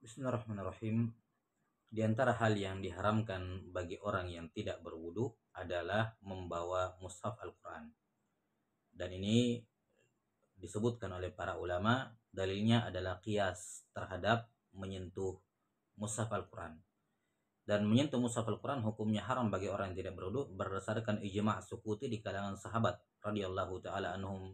Bismillahirrahmanirrahim. Di antara hal yang diharamkan bagi orang yang tidak berwudu adalah membawa mushaf Al-Quran. Dan ini disebutkan oleh para ulama, dalilnya adalah kias terhadap menyentuh mushaf Al-Quran. Dan menyentuh mushaf Al-Quran hukumnya haram bagi orang yang tidak berwudu berdasarkan ijma' sukuti di kalangan sahabat radhiyallahu taala anhum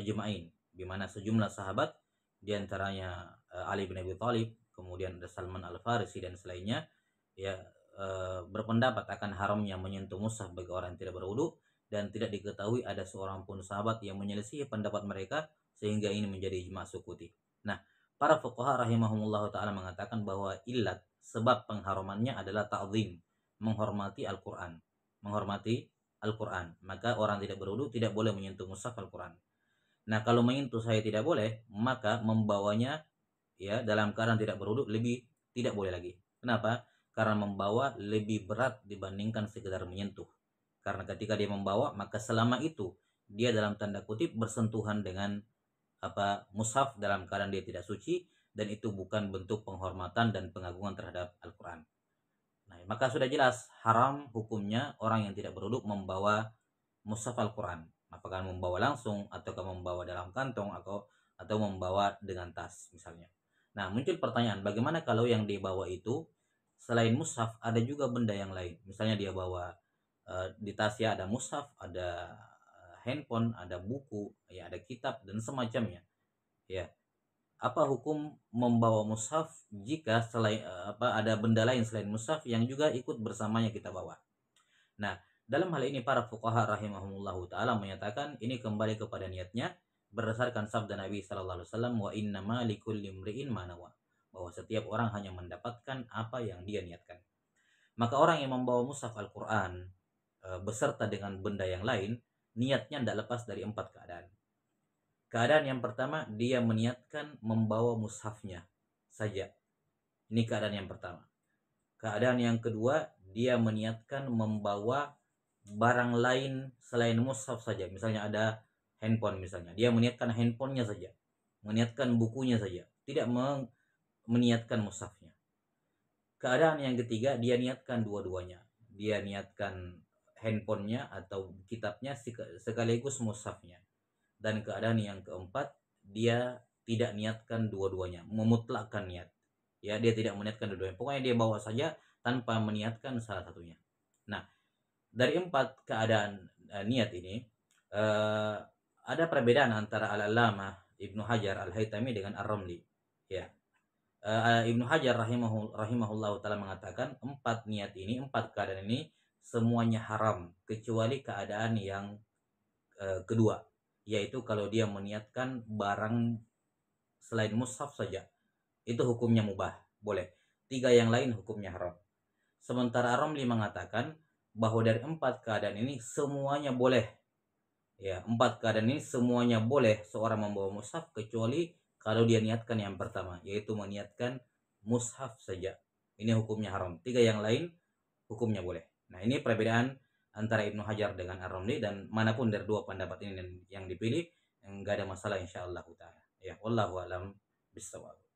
ajma'in di mana sejumlah sahabat di antaranya eh, Ali bin Abi Thalib kemudian ada Salman Al Farisi dan selainnya ya e, berpendapat akan haramnya menyentuh mushaf bagi orang yang tidak berwudu dan tidak diketahui ada seorang pun sahabat yang menyelesaikan pendapat mereka sehingga ini menjadi ijma sukuti. Nah, para fuqaha rahimahumullah taala mengatakan bahwa ilat sebab pengharamannya adalah ta'zim, menghormati Al-Qur'an, menghormati Al-Qur'an. Maka orang tidak berwudu tidak boleh menyentuh mushaf Al-Qur'an. Nah, kalau menyentuh saya tidak boleh, maka membawanya ya dalam keadaan tidak beruduk lebih tidak boleh lagi. Kenapa? Karena membawa lebih berat dibandingkan sekedar menyentuh. Karena ketika dia membawa maka selama itu dia dalam tanda kutip bersentuhan dengan apa mushaf dalam keadaan dia tidak suci dan itu bukan bentuk penghormatan dan pengagungan terhadap Al-Qur'an. Nah, maka sudah jelas haram hukumnya orang yang tidak beruduk membawa mushaf Al-Qur'an. Apakah membawa langsung ataukah membawa dalam kantong atau atau membawa dengan tas misalnya. Nah, muncul pertanyaan, bagaimana kalau yang dibawa itu selain mushaf ada juga benda yang lain? Misalnya dia bawa uh, di tasnya ada mushaf, ada eh, handphone, ada buku, ya ada kitab dan semacamnya. Ya. Apa hukum membawa mushaf jika selain eh, apa ada benda lain selain mushaf yang juga ikut bersamanya kita bawa? Nah, dalam hal ini para fuqaha rahimahumullahu taala menyatakan ini kembali kepada niatnya berdasarkan sabda Nabi Shallallahu Alaihi Wasallam wa inna manawa bahwa setiap orang hanya mendapatkan apa yang dia niatkan. Maka orang yang membawa mushaf Al-Quran e, beserta dengan benda yang lain, niatnya tidak lepas dari empat keadaan. Keadaan yang pertama, dia meniatkan membawa mushafnya saja. Ini keadaan yang pertama. Keadaan yang kedua, dia meniatkan membawa barang lain selain mushaf saja. Misalnya ada handphone misalnya dia meniatkan handphonenya saja meniatkan bukunya saja tidak meniatkan musafnya. keadaan yang ketiga dia niatkan dua-duanya dia niatkan handphonenya atau kitabnya sekaligus musafnya. dan keadaan yang keempat dia tidak niatkan dua-duanya memutlakkan niat ya dia tidak meniatkan dua-duanya pokoknya dia bawa saja tanpa meniatkan salah satunya nah dari empat keadaan eh, niat ini eh, ada perbedaan antara al-alama Ibnu Hajar al-Haytami dengan ar-Ramli ya uh, Ibnu Hajar rahimahul rahimahullah taala mengatakan empat niat ini empat keadaan ini semuanya haram kecuali keadaan yang uh, kedua yaitu kalau dia meniatkan barang selain mushaf saja itu hukumnya mubah boleh tiga yang lain hukumnya haram sementara Ar-Ramli mengatakan bahwa dari empat keadaan ini semuanya boleh Ya, empat keadaan ini semuanya boleh seorang membawa mushaf kecuali kalau dia niatkan yang pertama, yaitu meniatkan mushaf saja. Ini hukumnya haram. Tiga yang lain hukumnya boleh. Nah, ini perbedaan antara Ibnu Hajar dengan Ar-Ramli dan manapun dari dua pendapat ini yang dipilih enggak ada masalah insyaallah taala. Ya, wallahu alam bisawab.